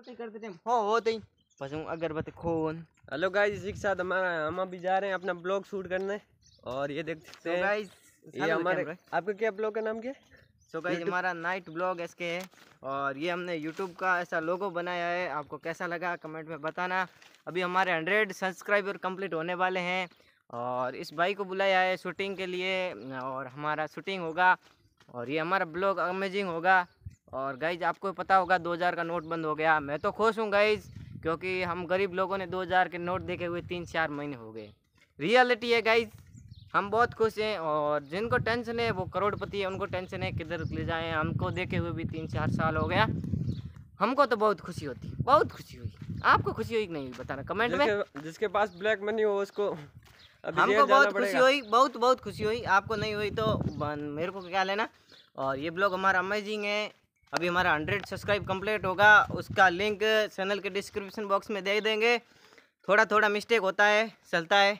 અગરબત્તી कर देते हैं हो होते तो ही अगरबत्ती खोन हेलो गाइस के साथ हमारा हम अभी जा रहे हैं अपना ब्लॉग शूट करने और ये देख सकते हैं गाइस ये हमारे आपका क्या ब्लॉग का नाम क्या है सो गाइस हमारा नाइट ब्लॉग एस के है और ये हमने यूट्यूब का ऐसा लोगो बनाया है आपको कैसा लगा कमेंट में बताना अभी हमारे हंड्रेड सब्सक्राइबर कम्प्लीट होने वाले हैं और इस भाई को बुलाया है शूटिंग के लिए और हमारा शूटिंग होगा और ये हमारा ब्लॉग अमेजिंग होगा और गाइज आपको पता होगा 2000 का नोट बंद हो गया मैं तो खुश हूँ गाइज क्योंकि हम गरीब लोगों ने 2000 के नोट देखे हुए तीन चार महीने हो गए रियलिटी है गाइज हम बहुत खुश हैं और जिनको टेंशन है वो करोड़पति है उनको टेंशन है किधर ले जाए हमको देखे हुए भी तीन चार साल हो गया हमको तो बहुत खुशी होती बहुत खुशी हुई आपको खुशी हुई कि नहीं बताना कमेंट में जिसके पास ब्लैक मनी हो उसको हमको बहुत खुशी हुई बहुत बहुत खुशी हुई आपको नहीं हुई तो मेरे को क्या लेना और ये ब्लॉग हमारा अमेजिंग है अभी हमारा हंड्रेड सब्सक्राइब कंप्लीट होगा उसका लिंक चैनल के डिस्क्रिप्शन बॉक्स में दे देंगे थोड़ा थोड़ा मिस्टेक होता है चलता है